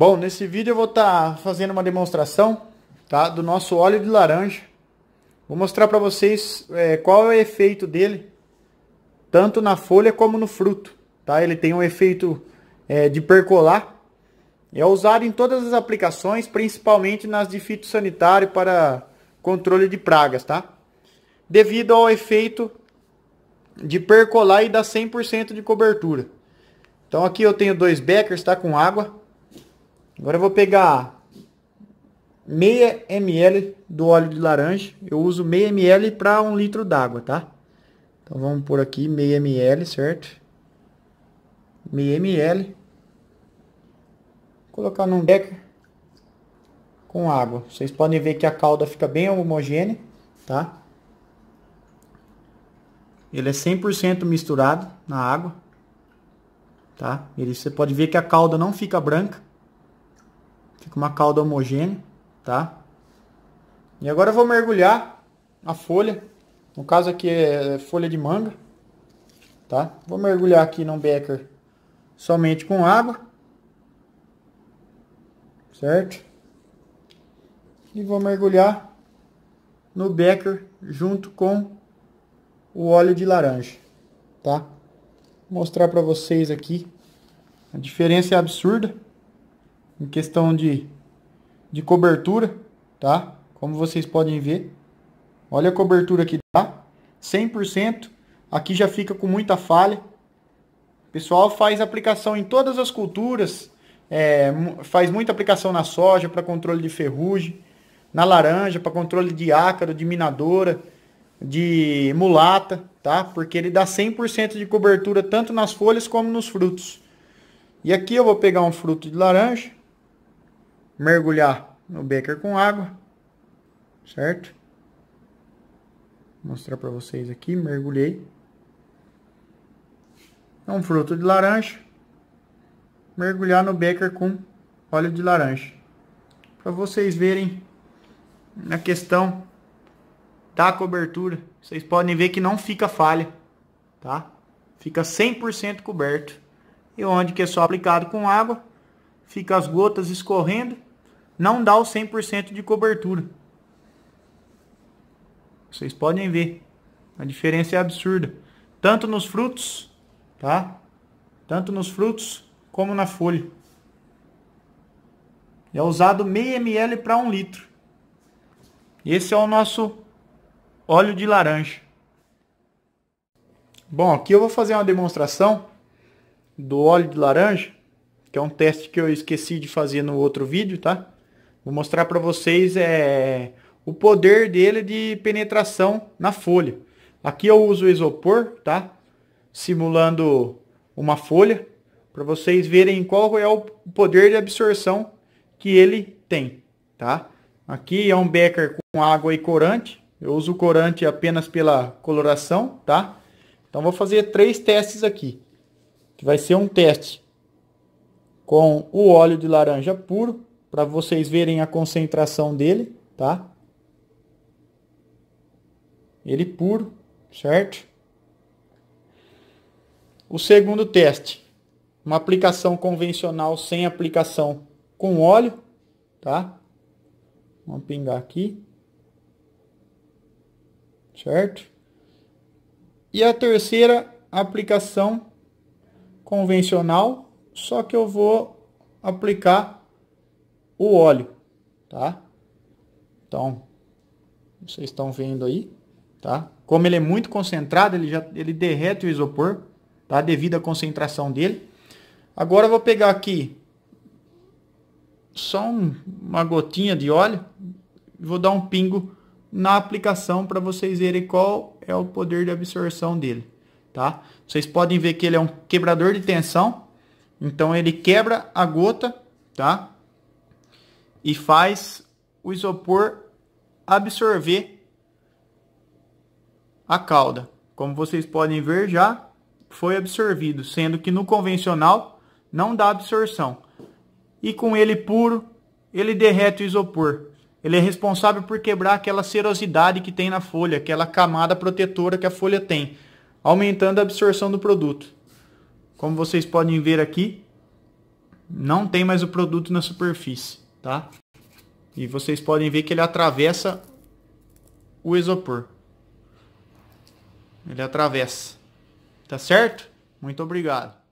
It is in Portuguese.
Bom, nesse vídeo eu vou estar tá fazendo uma demonstração tá, do nosso óleo de laranja. Vou mostrar para vocês é, qual é o efeito dele, tanto na folha como no fruto. Tá? Ele tem um efeito é, de percolar. É usado em todas as aplicações, principalmente nas de fitossanitário para controle de pragas, tá? Devido ao efeito de percolar e dar 100% de cobertura. Então aqui eu tenho dois beckers, tá? Com água. Agora eu vou pegar meia ml do óleo de laranja. Eu uso meia ml para um litro d'água, tá? Então vamos por aqui meia ml, certo? Meia ml. Vou colocar num becker com água. Vocês podem ver que a calda fica bem homogênea, tá? Ele é 100% misturado na água, tá? Ele, você pode ver que a calda não fica branca. Fica uma cauda homogênea, tá? E agora eu vou mergulhar a folha. No caso aqui é folha de manga, tá? Vou mergulhar aqui no becker somente com água. Certo? E vou mergulhar no becker junto com o óleo de laranja, tá? Vou mostrar para vocês aqui. A diferença é absurda em questão de, de cobertura, tá? Como vocês podem ver, olha a cobertura que dá, 100%. Aqui já fica com muita falha. O pessoal faz aplicação em todas as culturas, é, faz muita aplicação na soja para controle de ferrugem, na laranja para controle de ácaro, de minadora, de mulata, tá? Porque ele dá 100% de cobertura tanto nas folhas como nos frutos. E aqui eu vou pegar um fruto de laranja mergulhar no beaker com água, certo? Vou mostrar para vocês aqui, mergulhei. É um fruto de laranja. Mergulhar no beaker com óleo de laranja. Para vocês verem na questão da cobertura, vocês podem ver que não fica falha, tá? Fica 100% coberto. E onde que é só aplicado com água, fica as gotas escorrendo não dá o 100% de cobertura. Vocês podem ver. A diferença é absurda. Tanto nos frutos, tá? Tanto nos frutos como na folha. É usado meio ml para um litro. Esse é o nosso óleo de laranja. Bom, aqui eu vou fazer uma demonstração do óleo de laranja, que é um teste que eu esqueci de fazer no outro vídeo, tá? Vou mostrar para vocês é, o poder dele de penetração na folha. Aqui eu uso o isopor, tá? Simulando uma folha, para vocês verem qual é o poder de absorção que ele tem, tá? Aqui é um becker com água e corante. Eu uso o corante apenas pela coloração, tá? Então vou fazer três testes aqui. Que vai ser um teste com o óleo de laranja puro, para vocês verem a concentração dele, tá? Ele puro, certo? O segundo teste, uma aplicação convencional sem aplicação com óleo, tá? Vamos pingar aqui. Certo? E a terceira aplicação convencional, só que eu vou aplicar o óleo, tá? Então, vocês estão vendo aí, tá? Como ele é muito concentrado, ele já ele derrete o isopor, tá? Devido à concentração dele. Agora eu vou pegar aqui só um, uma gotinha de óleo e vou dar um pingo na aplicação para vocês verem qual é o poder de absorção dele, tá? Vocês podem ver que ele é um quebrador de tensão, então ele quebra a gota, tá? e faz o isopor absorver a calda. Como vocês podem ver, já foi absorvido, sendo que no convencional não dá absorção. E com ele puro, ele derrete o isopor. Ele é responsável por quebrar aquela serosidade que tem na folha, aquela camada protetora que a folha tem, aumentando a absorção do produto. Como vocês podem ver aqui, não tem mais o produto na superfície tá? E vocês podem ver que ele atravessa o isopor. Ele atravessa. Tá certo? Muito obrigado.